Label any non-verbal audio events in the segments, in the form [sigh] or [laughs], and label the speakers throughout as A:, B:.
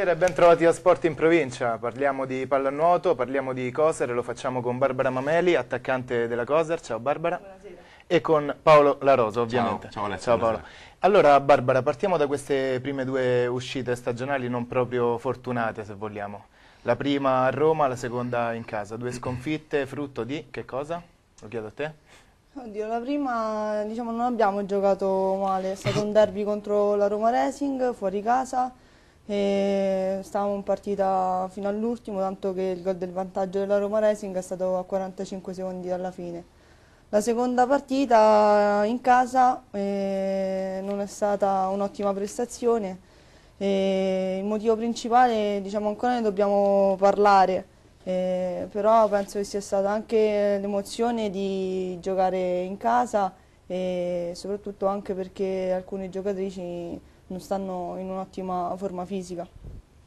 A: Buonasera e ben a Sport in Provincia. Parliamo di pallanuoto, parliamo di Coser e lo facciamo con Barbara Mameli, attaccante della Coser. Ciao Barbara. Buonasera. E con Paolo Larosa, ovviamente. Ciao, ciao, ciao Paolo. Allora Barbara, partiamo da queste prime due uscite stagionali non proprio fortunate, se vogliamo. La prima a Roma, la seconda in casa. Due sconfitte, frutto di che cosa? Lo chiedo a te.
B: Oddio, la prima diciamo non abbiamo giocato male, è stato un derby contro la Roma Racing fuori casa e stavamo in partita fino all'ultimo, tanto che il gol del vantaggio della Roma Racing è stato a 45 secondi dalla fine. La seconda partita in casa eh, non è stata un'ottima prestazione. Eh, il motivo principale, diciamo ancora ne dobbiamo parlare, eh, però penso che sia stata anche l'emozione di giocare in casa e soprattutto anche perché alcune giocatrici non stanno in un'ottima forma fisica.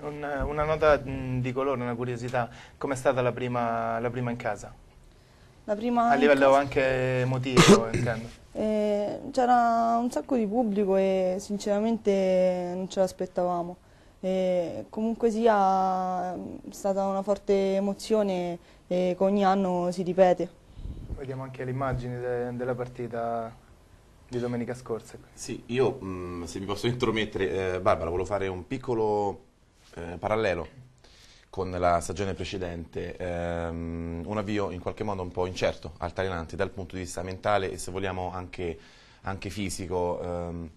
A: Una, una nota mm, di colore, una curiosità, com'è stata la prima, la prima in casa?
B: La prima a livello casa...
A: anche emotivo, [coughs] intendo.
B: Eh, C'era un sacco di pubblico e sinceramente non ce l'aspettavamo. Eh, comunque sia è stata una forte emozione e che ogni anno si
A: ripete. Vediamo anche l'immagine de della partita di domenica scorsa.
C: Sì, io mh, mm, se mi posso intromettere, eh, Barbara, volevo fare un piccolo eh, parallelo con la stagione precedente, ehm, un avvio in qualche modo un po' incerto, altalenante dal punto di vista mentale e se vogliamo anche, anche fisico. Ehm,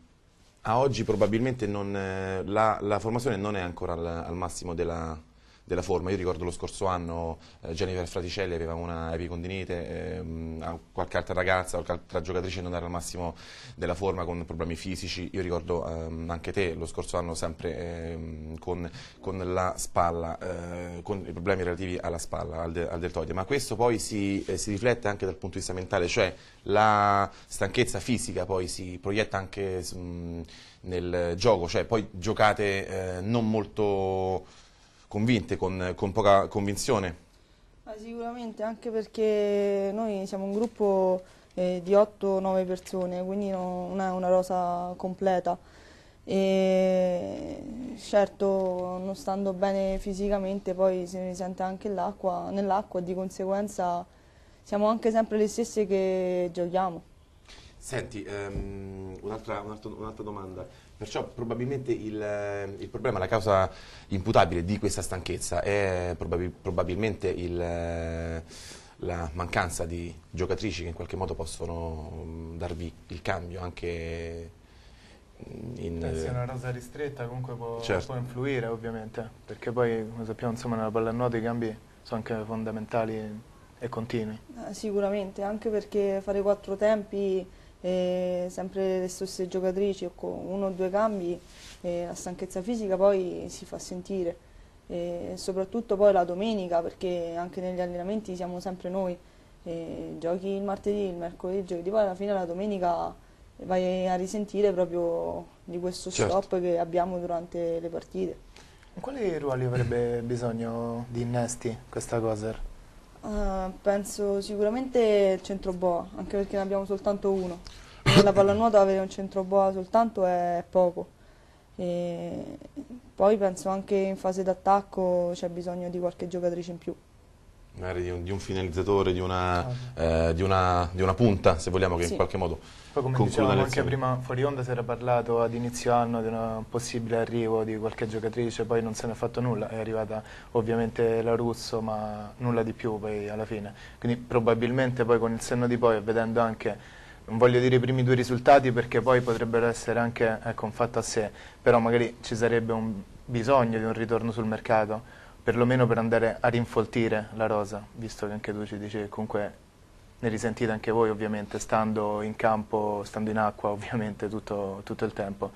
C: a oggi probabilmente non, eh, la, la, formazione non è ancora al, al massimo della, della forma. Io ricordo lo scorso anno eh, Jennifer Fraticelli aveva una epicondinite, ehm, qualche altra ragazza, qualche altra giocatrice non era al massimo della forma con problemi fisici. Io ricordo ehm, anche te lo scorso anno sempre ehm, con, con, la spalla, eh, con i problemi relativi alla spalla, al, de, al deltoide. Ma questo poi si, eh, si, riflette anche dal punto di vista mentale, cioè la stanchezza fisica poi si proietta anche mh, nel gioco, cioè poi giocate eh, non molto convinte, con, con poca convinzione?
B: Ma sicuramente, anche perché noi siamo un gruppo eh, di 8-9 persone, quindi non è una rosa completa. E certo, non stando bene fisicamente, poi se ne sente anche nell'acqua, di conseguenza siamo anche sempre le stesse che giochiamo.
C: Senti, um, un'altra un un domanda. Perciò probabilmente il, eh, il, problema, la causa imputabile di questa stanchezza è probabil, probabilmente il, eh, la mancanza di giocatrici che in qualche modo possono mm, darvi il cambio anche
A: in... Pensi una rosa ristretta comunque può, certo. può, influire ovviamente, perché poi come sappiamo insomma nella pallanuoto i cambi sono anche fondamentali e continui.
B: sicuramente, anche perché fare quattro tempi eh, sempre le stesse giocatrici o con uno o due cambi eh, la stanchezza fisica poi si fa sentire e soprattutto poi la domenica perché anche negli allenamenti siamo sempre noi giochi il martedì, il mercoledì, il giovedì poi alla fine la domenica vai a risentire proprio di questo certo. stop che abbiamo durante le partite
A: in quali ruoli avrebbe bisogno di innesti questa cosa?
B: Uh, penso sicuramente il centro boa, anche perché ne abbiamo soltanto uno. Nella pallanuoto avere un centro boa soltanto è poco. E poi penso anche in fase d'attacco c'è bisogno di qualche giocatrice in più
C: magari di un, di un finalizzatore, di una, ah, eh, di, una, di una, punta, se vogliamo, che sì. in qualche modo
A: Poi come dicevamo anche prima, fuori onda si era parlato ad inizio anno di un possibile arrivo di qualche giocatrice, poi non se ne è fatto nulla, è arrivata ovviamente la Russo, ma nulla di più poi alla fine. Quindi probabilmente poi con il senno di poi, vedendo anche non voglio dire i primi due risultati perché poi potrebbero essere anche ecco, un fatto a sé, però magari ci sarebbe un bisogno di un ritorno sul mercato perlomeno per andare a rinfoltire la rosa, visto che anche tu ci dici che comunque ne risentite anche voi ovviamente, stando in campo, stando in acqua ovviamente tutto, tutto il tempo.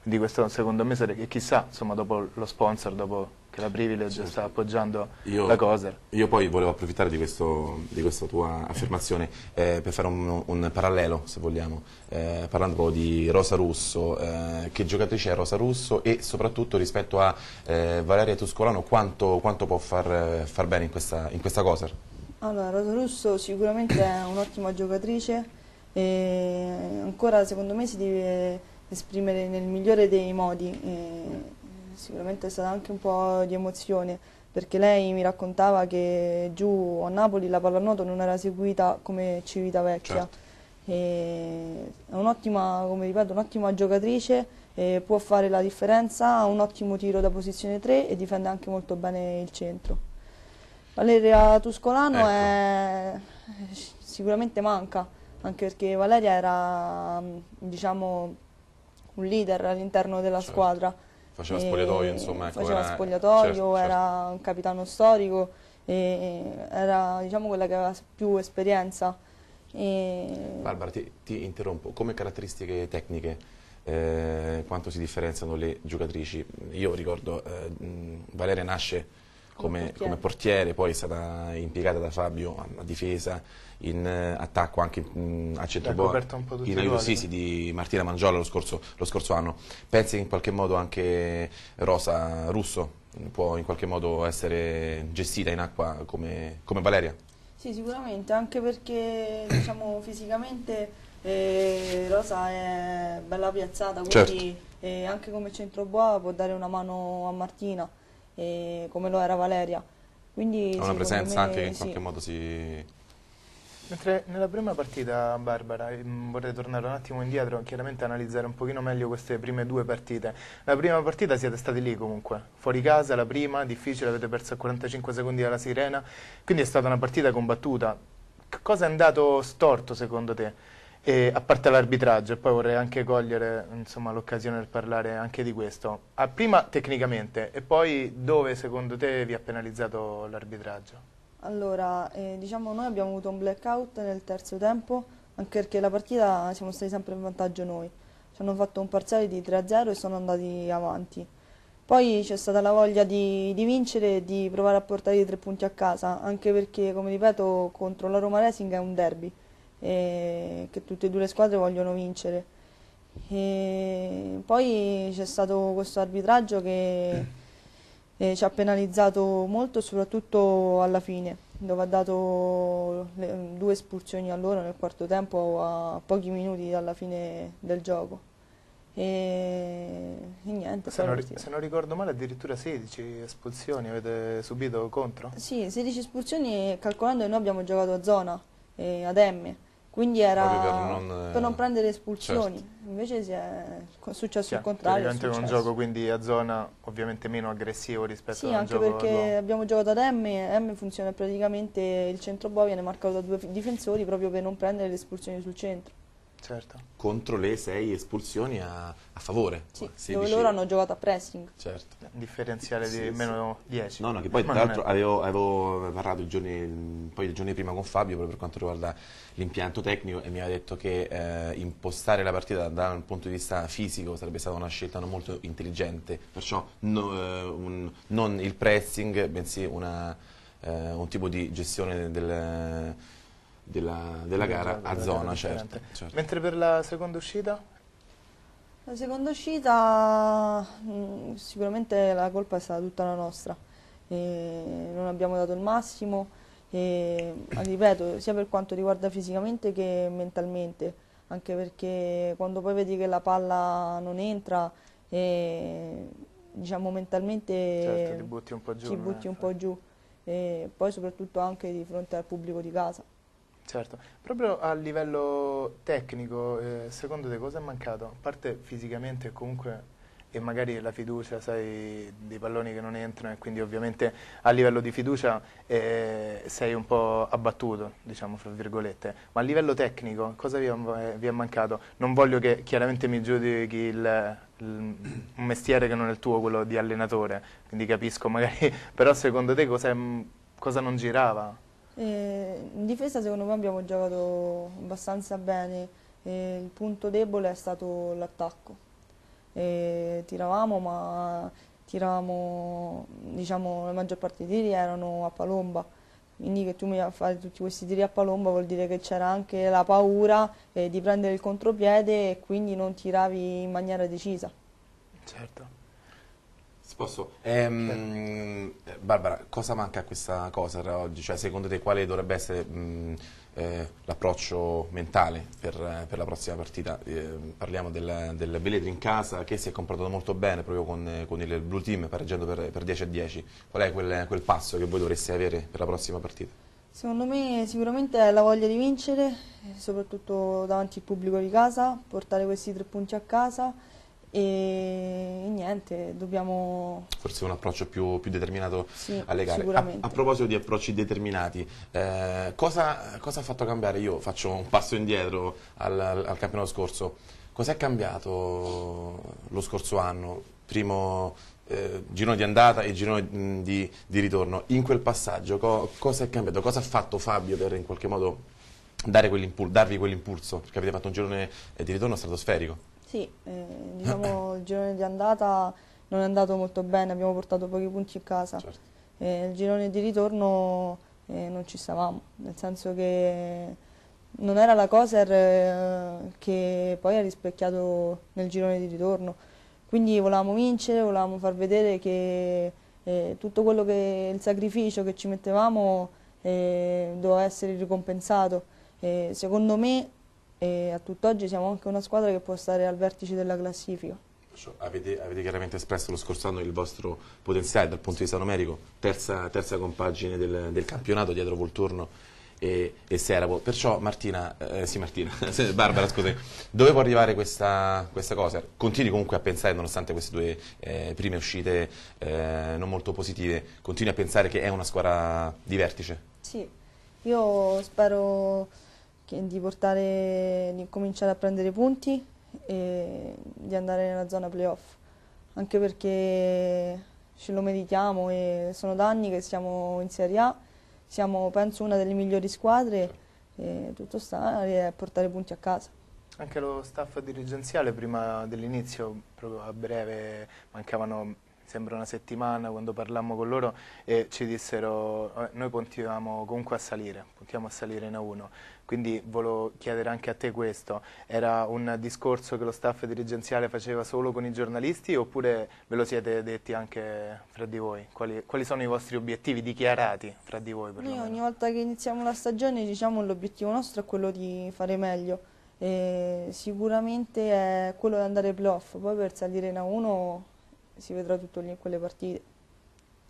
A: Quindi questo secondo me sarebbe, chissà, insomma, dopo lo sponsor, dopo che la Privilege certo. sta appoggiando io, la cosa.
C: Io poi volevo approfittare di, questo, di questa tua affermazione eh, per fare un, un, parallelo, se vogliamo, eh, parlando proprio di Rosa Russo, eh, che giocatrice è Rosa Russo e soprattutto rispetto a eh, Valeria Tuscolano quanto, quanto può far, far, bene in questa, in questa cosa?
B: Allora, Rosa Russo sicuramente è un'ottima giocatrice e ancora secondo me si deve esprimere nel migliore dei modi. E eh, sicuramente è stata anche un po' di emozione perché lei mi raccontava che giù a Napoli la pallanuoto non era seguita come Civitavecchia. Certo. è un'ottima, come ripeto, un'ottima giocatrice, può fare la differenza, ha un ottimo tiro da posizione 3 e difende anche molto bene il centro. Valeria Tuscolano ecco. è... sicuramente manca, anche perché Valeria era diciamo, un leader all'interno della certo. squadra. Faceva spogliatoio, insomma. Ecco, faceva era, spogliatoio, certo, certo. era certo. un capitano storico, era diciamo, quella che aveva più esperienza. E...
C: Barbara, ti, ti, interrompo. Come caratteristiche tecniche, eh, quanto si differenziano le giocatrici? Io ricordo, eh, Valeria nasce come, portiere. come portiere. poi è stata impiegata da Fabio a, a difesa, in uh, attacco anche mh, a centrobordo, in aiuto Sisi di Martina Mangiola lo scorso, lo scorso anno. Pensi che in qualche modo anche Rosa Russo può in qualche modo essere gestita in acqua come, come Valeria?
B: Sì, sicuramente, anche perché diciamo, fisicamente... Eh, Rosa è bella piazzata, quindi certo. eh, anche come centroboa può dare una mano a Martina eh, come lo era Valeria. Quindi, ha una presenza me, anche che in sì. qualche
C: modo si...
A: Mentre nella prima partita, Barbara, ehm, vorrei tornare un attimo indietro e chiaramente analizzare un pochino meglio queste prime due partite. La prima partita siete stati lì comunque, fuori casa, la prima, difficile, avete perso a 45 secondi dalla sirena, quindi è stata una partita combattuta. Cosa è andato storto secondo te? E a parte l'arbitraggio, e poi vorrei anche cogliere l'occasione per parlare anche di questo. Ah, prima tecnicamente e poi dove secondo te vi ha penalizzato l'arbitraggio?
B: Allora, eh, diciamo noi abbiamo avuto un blackout nel terzo tempo, anche perché la partita siamo stati sempre in vantaggio noi. Ci hanno fatto un parziale di 3-0 e sono andati avanti. Poi c'è stata la voglia di, di vincere e di provare a portare i tre punti a casa, anche perché, come ripeto, contro la Roma Racing è un derby eh, che tutte e due le squadre vogliono vincere. E poi c'è stato questo arbitraggio che eh, ci ha penalizzato molto, soprattutto alla fine, dove ha dato le, due espulsioni a loro nel quarto tempo a pochi minuti dalla fine del gioco. E, e niente. Se non, se
A: non, ricordo male, addirittura 16 espulsioni avete subito contro?
B: Sì, 16 espulsioni, calcolando che noi abbiamo giocato a zona, eh, ad M quindi era per non, eh, per non, prendere espulsioni, certo. invece è successo Chiaro, il contrario. Ovviamente un gioco
A: quindi a zona ovviamente meno aggressivo rispetto sì, a un gioco Sì, anche perché
B: abbiamo giocato ad M, M funziona praticamente, il centro boh viene marcato da due difensori proprio per non prendere le espulsioni sul centro
A: certo.
C: contro le sei espulsioni a, a favore. Sì,
B: dove loro hanno giocato a pressing.
C: Certo.
A: Differenziale di sì. meno 10. No, no, che poi Ma tra l'altro
C: avevo, avevo, parlato il giorno, poi il giorni prima con Fabio proprio per quanto riguarda l'impianto tecnico e mi aveva detto che eh, impostare la partita da, un punto di vista fisico sarebbe stata una scelta non molto intelligente, perciò no, eh, un, non il pressing, bensì una, eh, un tipo di gestione del
A: della, della gara a zona, certo, certo. Mentre per la seconda uscita?
B: La seconda uscita mm, sicuramente la colpa è stata tutta la nostra, e non abbiamo dato il massimo, e, ripeto, sia per quanto riguarda fisicamente che mentalmente, anche perché quando poi vedi che la palla non entra, e, diciamo mentalmente certo, ti butti un po' giù. Ti butti un po' giù e poi soprattutto anche di fronte al pubblico di casa.
A: Certo, proprio a livello tecnico, eh, secondo te cosa è mancato? A parte fisicamente comunque e magari la fiducia, sai, dei palloni che non entrano e quindi ovviamente a livello di fiducia eh, sei un po' abbattuto, diciamo, fra virgolette. Ma a livello tecnico cosa vi è, eh, vi è mancato? Non voglio che chiaramente mi giudichi il, il, un mestiere che non è il tuo, quello di allenatore, quindi capisco magari, [laughs] però secondo te cosa, è, cosa non girava?
B: E in difesa secondo me abbiamo giocato abbastanza bene, e il punto debole è stato l'attacco. tiravamo ma tiravamo, diciamo, la maggior parte dei tiri erano a palomba, quindi che tu mi fai tutti questi tiri a palomba vuol dire che c'era anche la paura eh, di prendere il contropiede e quindi non tiravi in maniera decisa.
A: Certo.
C: Se Ehm, eh, Barbara, cosa manca a questa cosa oggi? Cioè, secondo te quale dovrebbe essere mh, eh, l'approccio mentale per, eh, per, la prossima partita? Eh, parliamo del, del Belletri in casa che si è comportato molto bene proprio con, con il Blue Team pareggiando per, per, 10 a 10. Qual è quel, quel passo che voi dovreste avere per la prossima partita?
B: Secondo me sicuramente è la voglia di vincere, soprattutto davanti al pubblico di casa, portare questi tre punti a casa e niente, dobbiamo...
C: Forse un approccio più, più determinato sì, alle gare. A, a, proposito di approcci determinati, eh, cosa, cosa, ha fatto cambiare? Io faccio un passo indietro al, al campionato scorso. Cos'è cambiato lo scorso anno? Primo eh, girone di andata e girone mm, di, di ritorno. In quel passaggio co cosa è cambiato? Cosa ha fatto Fabio per in qualche modo quell darvi quell'impulso? Perché avete fatto un girone eh, di ritorno stratosferico.
B: Sì, eh, [laughs] diciamo il girone di andata non è andato molto bene, abbiamo portato pochi punti in casa. Certo. Eh, il girone di ritorno eh, non ci stavamo, nel senso che non era la Coser eh, che poi ha rispecchiato nel girone di ritorno. Quindi volevamo vincere, volevamo far vedere che eh, tutto quello che il sacrificio che ci mettevamo eh, doveva essere ricompensato. secondo me e a tutt'oggi siamo anche una squadra che può stare al vertice della classifica.
C: Avete, avete, chiaramente espresso lo scorso anno il vostro potenziale dal punto di vista numerico, terza, terza compagine del, del, campionato dietro Volturno e, e Serapo. Perciò Martina, eh, sì Martina, [laughs] Barbara scusate, dove può arrivare questa, questa, cosa? Continui comunque a pensare, nonostante queste due eh, prime uscite eh, non molto positive, continui a pensare che è una squadra di vertice?
B: Sì, io spero di portare, di cominciare a prendere punti e di andare nella zona playoff, anche perché ce lo meritiamo e sono da anni che siamo in Serie A, siamo penso una delle migliori squadre e tutto sta a portare punti a casa.
A: Anche lo staff dirigenziale prima dell'inizio, proprio a breve, mancavano sembra una settimana quando parlammo con loro e ci dissero eh, noi puntiamo comunque a salire, puntiamo a salire in A1, quindi volevo chiedere anche a te questo, era un discorso che lo staff dirigenziale faceva solo con i giornalisti oppure ve lo siete detti anche fra di voi? Quali, quali sono i vostri obiettivi dichiarati fra di voi? Noi
B: ogni volta che iniziamo la stagione diciamo l'obiettivo nostro è quello di fare meglio, e sicuramente è quello di andare playoff, poi per salire in A1 si vedrà tutto lì in quelle partite.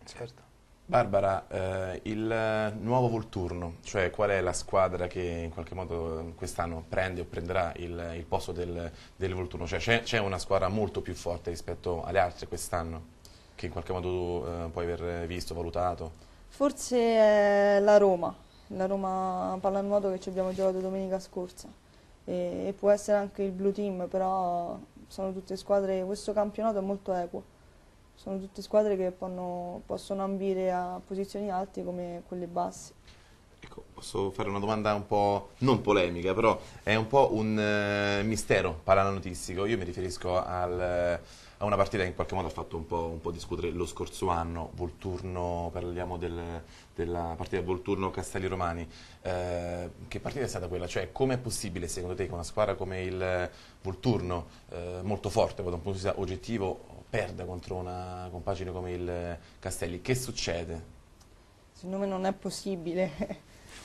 A: Certo.
C: Barbara, eh, il nuovo Volturno, cioè qual è la squadra che in qualche modo eh, quest'anno prende o prenderà il, il posto del, del, Volturno? Cioè c'è una squadra molto più forte rispetto alle altre quest'anno che in qualche modo tu eh, puoi aver visto, valutato?
B: Forse è eh, la Roma, la Roma pallanuoto che ci abbiamo giocato domenica scorsa e, e può essere anche il Blue Team, però sono tutte squadre, questo campionato è molto equo sono tutte squadre che ponno, possono ambire a posizioni alte come quelle basse.
C: Ecco, posso fare una domanda un po' non polemica, però è un po' un eh, mistero parananotistico. Io mi riferisco al a una partita che in qualche modo ha fatto un po', un po discutere lo scorso anno, Volturno, parliamo del, della partita Volturno Castelli Romani, eh, che partita è stata quella? Cioè come è possibile secondo te che una squadra come il Volturno, eh, molto forte da un punto di vista oggettivo, perda contro una compagine come il Castelli? Che succede?
B: Secondo me non è possibile,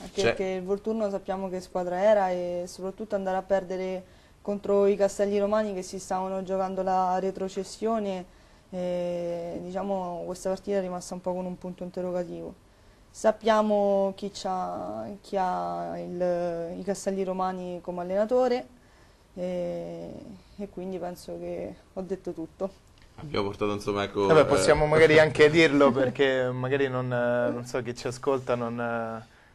B: [laughs] anche cioè... perché il Volturno sappiamo che squadra era e soprattutto andare a perdere contro i Castelli Romani che si stavano giocando la retrocessione e, diciamo questa partita è rimasta un po' con un punto interrogativo. Sappiamo chi, ha, chi ha il, i Castelli Romani come allenatore e, e, quindi penso che ho detto tutto.
A: Abbiamo portato insomma ecco... Vabbè, possiamo eh... magari [laughs] anche dirlo perché magari non, non, so chi ci ascolta non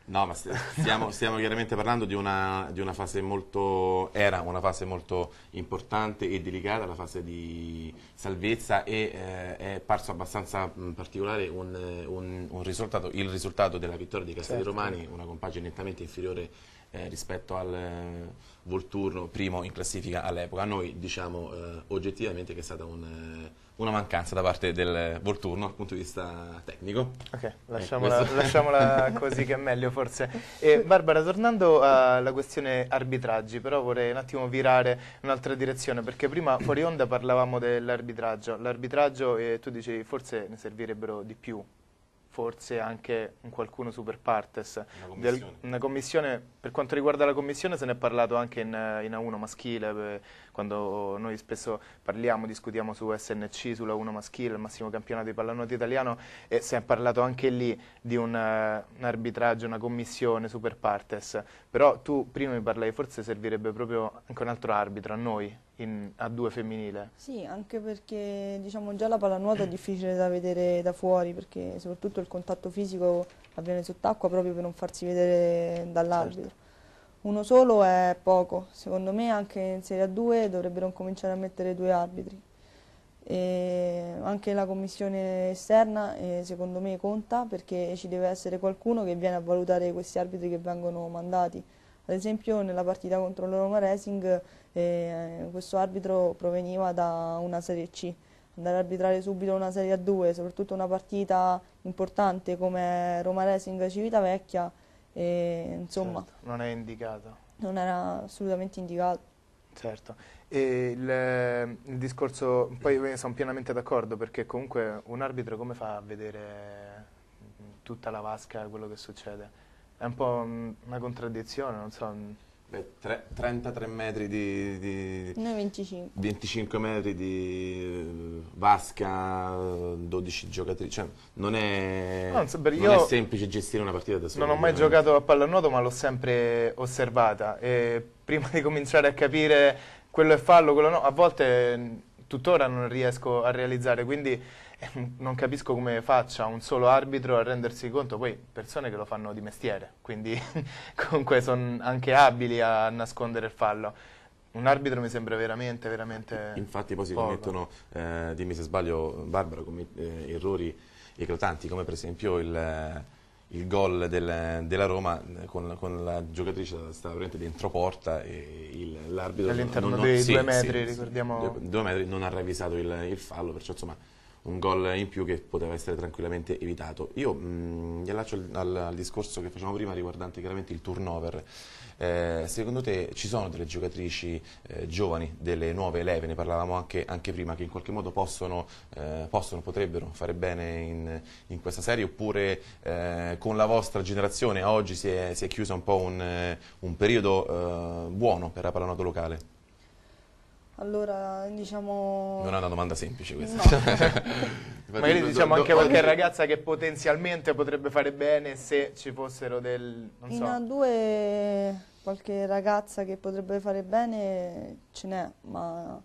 A: No, ma stiamo, stiamo
C: chiaramente parlando di una, di una, fase molto, era una fase molto importante e delicata, la fase di salvezza e eh, è parso abbastanza mh, particolare un, un, un risultato, il risultato della vittoria di Castelli certo. Romani, una compagine nettamente inferiore eh, rispetto al eh, Volturno, primo in classifica all'epoca. A Noi diciamo eh, oggettivamente che è stata un eh, una mancanza da parte del Volturno dal punto di vista tecnico. Ok, eh, lasciamola, eh, [laughs] lasciamola così
A: che è meglio forse. E eh, Barbara, tornando alla questione arbitraggi, però vorrei un attimo virare in un'altra direzione, perché prima fuori onda parlavamo dell'arbitraggio. L'arbitraggio, eh, tu dicevi, forse ne servirebbero di più forse anche un qualcuno super partes. Una commissione. Del, una commissione. per quanto riguarda la commissione se ne è parlato anche in, eh, in A1 maschile, quando noi spesso parliamo, discutiamo su SNC, sulla a 1 maschile, il massimo campionato di pallanuoto italiano, e si è parlato anche lì di un, eh, un arbitraggio, una commissione super partes. Però tu prima mi parlavi, forse servirebbe proprio anche un altro arbitro a noi, in A2 femminile?
B: Sì, anche perché diciamo, già la pallanuoto è difficile da vedere da fuori perché soprattutto il contatto fisico avviene sott'acqua proprio per non farsi vedere dall'arbitro. Certo. Uno solo è poco, secondo me anche in Serie A2 dovrebbero cominciare a mettere due arbitri. E anche la commissione esterna eh, secondo me conta perché ci deve essere qualcuno che viene a valutare questi arbitri che vengono mandati ad esempio nella partita contro il Roma Racing eh, eh, questo arbitro proveniva da una Serie C. Andare a arbitrare subito una Serie A2, soprattutto una partita importante come Roma Racing Civitavecchia, eh, insomma... Certo,
A: non è indicato.
B: Non era assolutamente indicato.
A: Certo, e il, eh, il, discorso, poi eh, sono pienamente d'accordo perché comunque un arbitro come fa a vedere mm, tutta la vasca quello che succede? È un po' una contraddizione, non so. Beh, tre, 33 metri di, di... Noi 25.
C: 25 metri di eh, vasca, 12 giocatrici. Cioè, non, è, non, so, non è, semplice gestire una partita da solo. Non ho mai giocato
A: a pallanuoto, ma l'ho sempre osservata. E prima di cominciare a capire quello è fallo, quello no, a volte mm, tuttora non riesco a realizzare. Quindi [laughs] non capisco come faccia un solo arbitro a rendersi conto, poi persone che lo fanno di mestiere, quindi [laughs] comunque sono anche abili a nascondere il fallo. Un arbitro mi sembra veramente, veramente... Infatti poi si poco. commettono,
C: eh, dimmi se sbaglio Barbara, commette, eh, errori eclatanti come per esempio il... Eh, il gol del, della Roma eh, con, con, la giocatrice che stava veramente dentro porta e l'arbitro all'interno dei non, due sì, metri sì, ricordiamo due, due, metri non ha ravvisato il, il fallo perciò insomma un gol in più che poteva essere tranquillamente evitato. Io mh, mm, mi allaccio al, al, al, discorso che facevamo prima riguardante chiaramente il turnover. Eh, secondo te ci sono delle giocatrici eh, giovani, delle nuove leve, ne parlavamo anche, anche prima, che in qualche modo possono, eh, possono potrebbero fare bene in, in questa serie oppure eh, con la vostra generazione oggi si è, si è chiuso un po' un, eh, un periodo eh, buono per la pallanuoto locale?
B: Allora, diciamo... Non è una domanda semplice questa. No.
C: [laughs] Magari diciamo anche qualche ragazza
A: che potenzialmente potrebbe fare bene se ci fossero del... Non In so. a
B: due qualche ragazza che potrebbe fare bene ce n'è, ma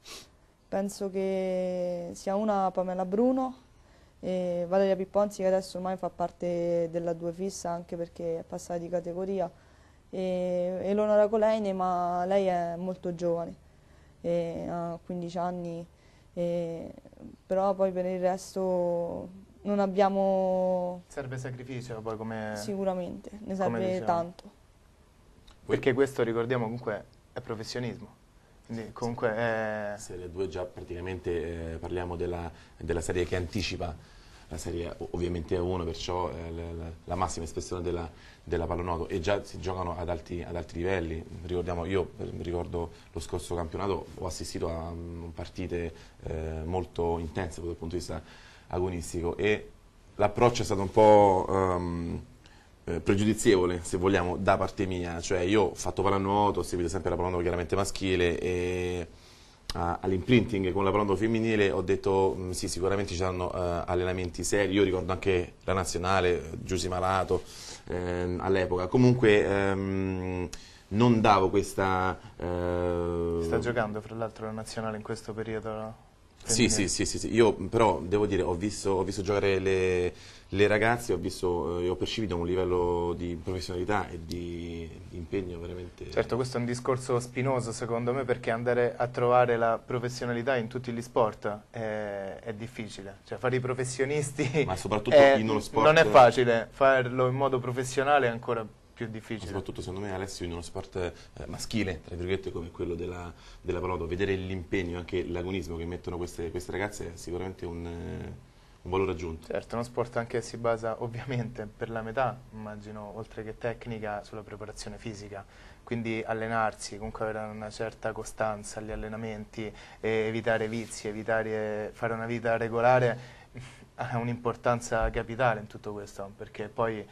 B: penso che sia una Pamela Bruno e Valeria Pipponzi che adesso ormai fa parte della due fissa anche perché è passata di categoria e Eleonora Coleine ma lei è molto giovane eh, a 15 anni, eh, però poi per il resto non abbiamo...
A: Serve sacrificio poi come... Sicuramente, ne serve diciamo. tanto. Perché questo ricordiamo comunque è professionismo. comunque è... Serie 2
C: già praticamente eh, parliamo della, della serie che anticipa la Serie ovviamente è 1, perciò eh, la massima espressione della, della pallonoto e già si giocano ad alti, ad alti livelli. Ricordiamo, io ricordo lo scorso campionato, ho assistito a mm, partite eh, molto intense dal punto di vista agonistico e l'approccio è stato un po'... Um, pregiudizievole, se vogliamo, da parte mia, cioè io ho fatto pallanuoto, ho seguito sempre la pallanuoto chiaramente maschile e all'imprinting con la pronto femminile ho detto mm, sì sicuramente ci saranno eh, allenamenti seri io ricordo anche la nazionale Giussi Malato eh, all'epoca comunque ehm, non davo questa eh... sta giocando
A: fra l'altro la nazionale in questo periodo sì, sì, sì,
C: sì, io però devo dire ho visto, ho visto giocare le, le ragazze ho, visto, eh, ho percepito un livello di professionalità e di di, impegno
A: veramente... Certo, questo è un discorso spinoso secondo me perché andare a trovare la professionalità in tutti gli sport è, è difficile, cioè fare i professionisti... [laughs] Ma soprattutto è, in uno sport... Non è facile, farlo in modo professionale è ancora più difficile. Ma soprattutto secondo me Alessio
C: in uno sport eh, maschile, tra virgolette, come quello della, della pallodo, vedere l'impegno e anche l'agonismo che mettono queste, queste, ragazze è sicuramente un... Eh, un valore aggiunto. Certo, uno sport anche che si
A: basa ovviamente per la metà, immagino, oltre che tecnica, sulla preparazione fisica, quindi allenarsi, comunque avere una certa costanza agli allenamenti, evitare vizi, evitare fare una vita regolare [laughs] ha un'importanza capitale in tutto questo, perché poi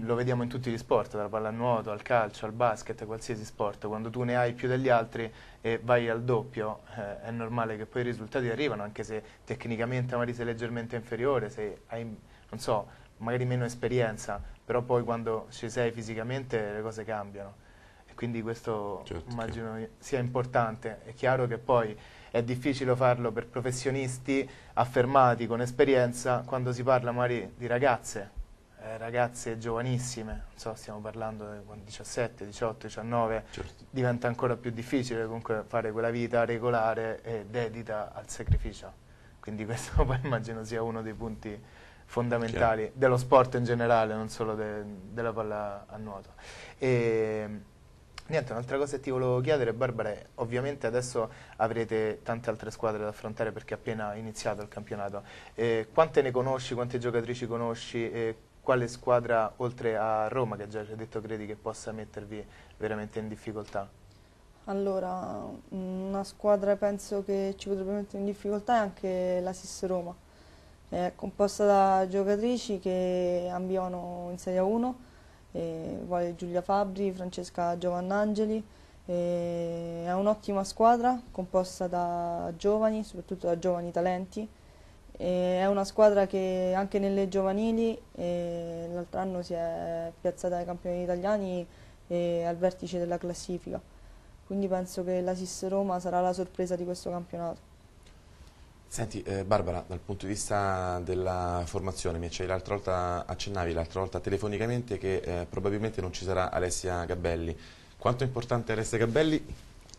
A: lo vediamo in tutti gli sport, dalla pallanuoto al calcio, al basket, a qualsiasi sport, quando tu ne hai più degli altri e vai al doppio eh, è normale che poi i risultati arrivano, anche se tecnicamente magari sei leggermente inferiore, se hai, non so, magari meno esperienza, però poi quando ci sei fisicamente le cose cambiano. E quindi questo certo immagino che... sia importante. È chiaro che poi è difficile farlo per professionisti affermati con esperienza quando si parla magari di ragazze eh, ragazze giovanissime, so, stiamo parlando di 17, 18, 19, certo. diventa ancora più difficile comunque fare quella vita regolare e dedita al sacrificio. Quindi [laughs] questo poi immagino sia uno dei punti fondamentali Chiaro. dello sport in generale, non solo de, della palla a nuoto. E, niente, un'altra cosa che ti volevo chiedere, Barbara, è, ovviamente adesso avrete tante altre squadre da affrontare perché è appena iniziato il campionato. E, quante ne conosci, quante giocatrici conosci? E, quale squadra oltre a Roma, che già ci ha detto, credi che possa mettervi veramente in difficoltà?
B: Allora, una squadra penso che ci potrebbe mettere in difficoltà è anche la Roma. È composta da giocatrici che ambivano in Serie 1, vuole Giulia Fabri, Francesca Giovannangeli. è un'ottima squadra composta da giovani, soprattutto da giovani talenti, è una squadra che anche nelle giovanili l'altro anno si è piazzata ai campioni italiani e al vertice della classifica. Quindi penso che la Sis Roma sarà la sorpresa di questo campionato.
C: Senti eh, Barbara, dal punto di vista della formazione, mi l'altra volta, accennavi l'altra volta telefonicamente che eh, probabilmente non ci sarà Alessia Gabelli. Quanto è importante Alessia Gabelli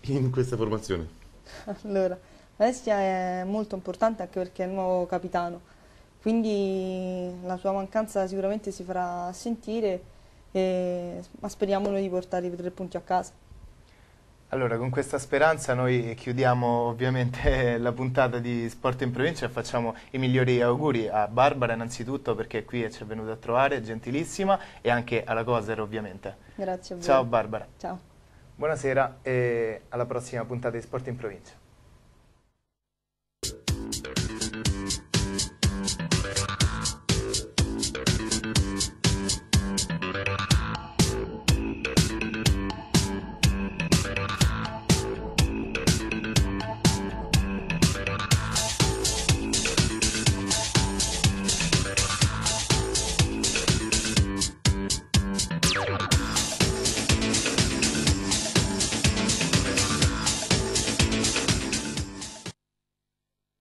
C: in questa formazione?
B: [laughs] allora, Alessia è molto importante anche perché è il nuovo capitano, quindi la sua mancanza sicuramente si farà sentire, e, ma speriamo noi di portare i tre punti a casa.
A: Allora, con questa speranza noi chiudiamo ovviamente [laughs] la puntata di Sport in Provincia e facciamo i migliori auguri a Barbara innanzitutto perché qui ci è venuta a trovare, gentilissima, e anche alla Coser ovviamente.
B: Grazie a voi. Ciao Barbara. Ciao.
A: Buonasera e alla prossima puntata di Sport in Provincia.